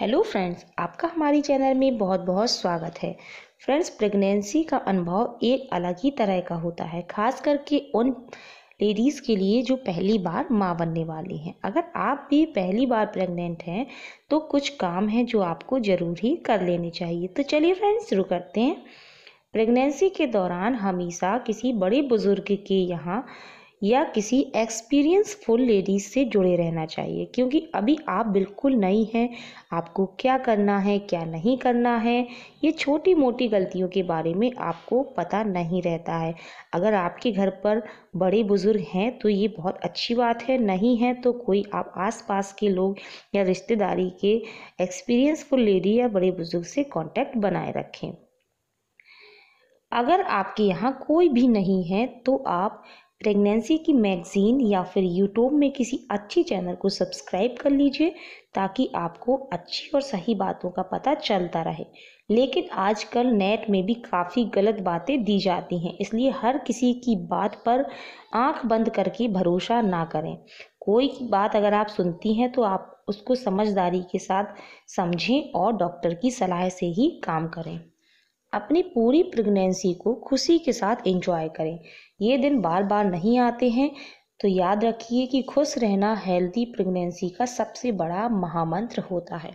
hello friends आपका हमारे channel में बहुत बहुत स्वागत है फ्रेंड्स प्रेगनेंसी का अनुभव एक अलग ही तरह का होता है खास करके उन लेडीज़ के लिए जो पहली बार माँ बनने वाली हैं अगर आप भी पहली बार प्रेग्नेंट हैं तो कुछ काम हैं जो आपको ज़रूर ही कर लेने चाहिए तो चलिए फ्रेंड्स शुरू करते हैं प्रेगनेंसी के दौरान हमेशा किसी बड़े बुज़ुर्ग के यहाँ या किसी एक्सपीरियंसफुल लेडीज से जुड़े रहना चाहिए क्योंकि अभी आप बिल्कुल नई हैं आपको क्या करना है क्या नहीं करना है ये छोटी मोटी गलतियों के बारे में आपको पता नहीं रहता है अगर आपके घर पर बड़े बुज़ुर्ग हैं तो ये बहुत अच्छी बात है नहीं है तो कोई आप आसपास के लोग या रिश्तेदारी के एक्सपीरियंसफुल लेडी या बड़े बुज़ुर्ग से कॉन्टैक्ट बनाए रखें अगर आपके यहाँ कोई भी नहीं है तो आप प्रेगनेंसी की मैगज़ीन या फिर यूट्यूब में किसी अच्छी चैनल को सब्सक्राइब कर लीजिए ताकि आपको अच्छी और सही बातों का पता चलता रहे लेकिन आजकल नेट में भी काफ़ी गलत बातें दी जाती हैं इसलिए हर किसी की बात पर आंख बंद करके भरोसा ना करें कोई बात अगर आप सुनती हैं तो आप उसको समझदारी के साथ समझें और डॉक्टर की सलाह से ही काम करें अपनी पूरी प्रेगनेंसी को खुशी के साथ एंजॉय करें ये दिन बार बार नहीं आते हैं तो याद रखिए कि खुश रहना हेल्दी प्रेगनेंसी का सबसे बड़ा महामंत्र होता है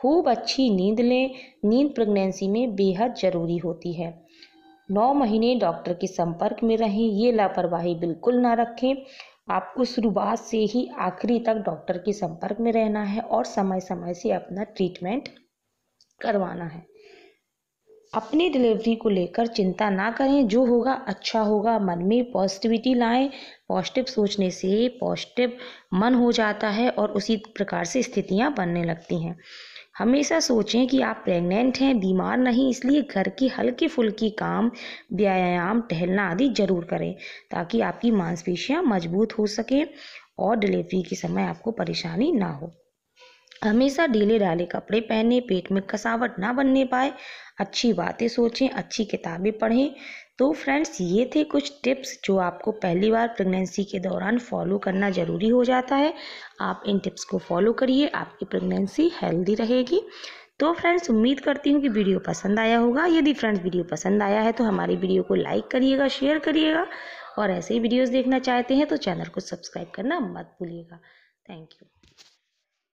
खूब अच्छी नींद लें नींद प्रेगनेंसी में बेहद ज़रूरी होती है नौ महीने डॉक्टर के संपर्क में रहें ये लापरवाही बिल्कुल ना रखें आपको शुरुआत से ही आखिरी तक डॉक्टर के संपर्क में रहना है और समय समय से अपना ट्रीटमेंट करवाना है अपनी डिलीवरी को लेकर चिंता ना करें जो होगा अच्छा होगा मन में पॉजिटिविटी लाएं पॉजिटिव सोचने से पॉजिटिव मन हो जाता है और उसी प्रकार से स्थितियां बनने लगती हैं हमेशा सोचें कि आप प्रेग्नेंट हैं बीमार नहीं इसलिए घर की हल्की फुल्की काम व्यायाम टहलना आदि जरूर करें ताकि आपकी मांसपेशियां मजबूत हो सकें और डिलीवरी के समय आपको परेशानी ना हो हमेशा ढीले ढाले कपड़े पहने पेट में कसावट ना बनने पाए अच्छी बातें सोचें अच्छी किताबें पढ़ें तो फ्रेंड्स ये थे कुछ टिप्स जो आपको पहली बार प्रेगनेंसी के दौरान फॉलो करना ज़रूरी हो जाता है आप इन टिप्स को फॉलो करिए आपकी प्रेगनेंसी हेल्दी रहेगी तो फ्रेंड्स उम्मीद करती हूँ कि वीडियो पसंद आया होगा यदि फ्रेंड्स वीडियो पसंद आया है तो हमारी वीडियो को लाइक करिएगा शेयर करिएगा और ऐसे ही वीडियोज़ देखना चाहते हैं तो चैनल को सब्सक्राइब करना मत भूलिएगा थैंक यू